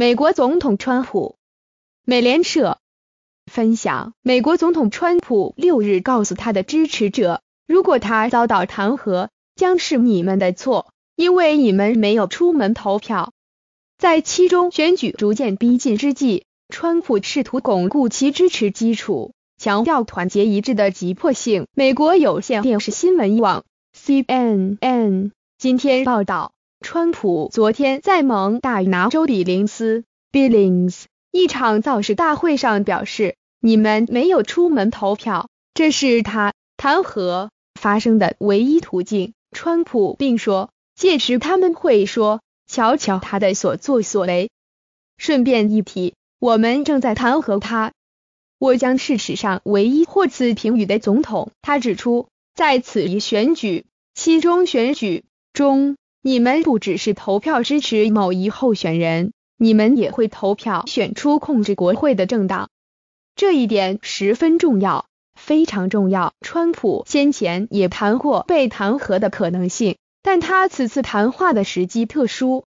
美国总统川普，美联社分享。美国总统川普六日告诉他的支持者，如果他遭到弹劾，将是你们的错，因为你们没有出门投票。在其中选举逐渐逼近之际，川普试图巩固其支持基础，强调团结一致的急迫性。美国有线电视新闻网 CNN 今天报道。川普昨天在蒙大拿州比林斯 （Billings） 一场造势大会上表示：“你们没有出门投票，这是他弹劾发生的唯一途径。”川普并说：“届时他们会说，瞧瞧他的所作所为。”顺便一提，我们正在弹劾他。我将是史上唯一获此评语的总统。他指出，在此一选举其中选举中。你们不只是投票支持某一候选人，你们也会投票选出控制国会的政党。这一点十分重要，非常重要。川普先前也谈过被弹劾的可能性，但他此次谈话的时机特殊。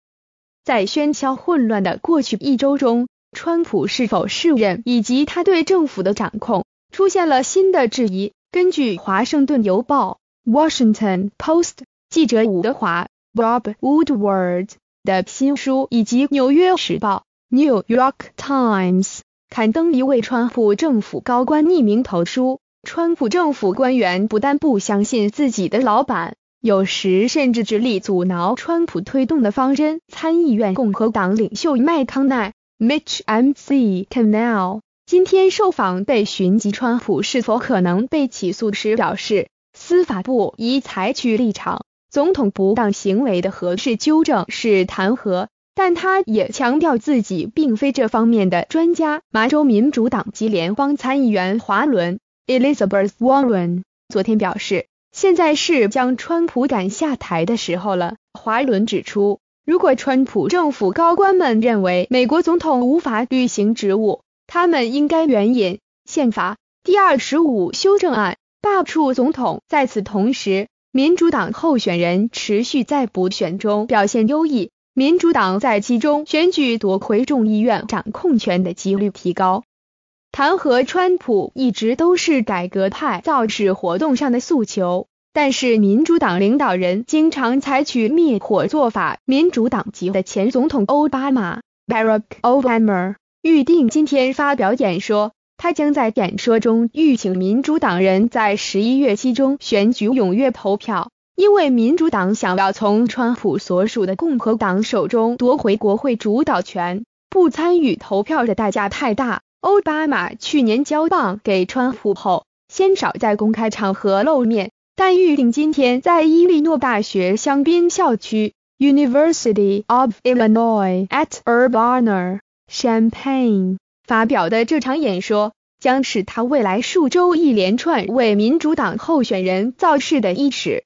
在喧嚣混乱的过去一周中，川普是否释任以及他对政府的掌控出现了新的质疑。根据《华盛顿邮报》（Washington Post） 记者伍德华。Bob Woodward 的新书以及《纽约时报》（New York Times） 刊登一位川普政府高官匿名投书，川普政府官员不但不相信自己的老板，有时甚至直力阻挠川普推动的方针。参议院共和党领袖麦康奈 （Mitch McConnell） 今天受访被询及川普是否可能被起诉时表示，司法部已采取立场。总统不当行为的合适纠正是弹劾，但他也强调自己并非这方面的专家。麻州民主党籍联邦参议员华伦 （Elizabeth Warren） 昨天表示：“现在是将川普赶下台的时候了。”华伦指出，如果川普政府高官们认为美国总统无法履行职务，他们应该援引宪法第二十五修正案罢黜总统。在此同时，民主党候选人持续在补选中表现优异，民主党在其中选举夺回众议院掌控权的几率提高。弹劾川普一直都是改革派造势活动上的诉求，但是民主党领导人经常采取灭火做法。民主党籍的前总统奥巴马 （Barack Obama） 预定今天发表演说。他将在演说中预请民主党人在十一月期中选举踊跃投票，因为民主党想要从川普所属的共和党手中夺回国会主导权，不参与投票的代价太大。奥巴马去年交棒给川普后，鲜少在公开场合露面，但预定今天在伊利诺大学香槟校区 （University of Illinois at Urbana-Champaign）。发表的这场演说，将是他未来数周一连串为民主党候选人造势的一始。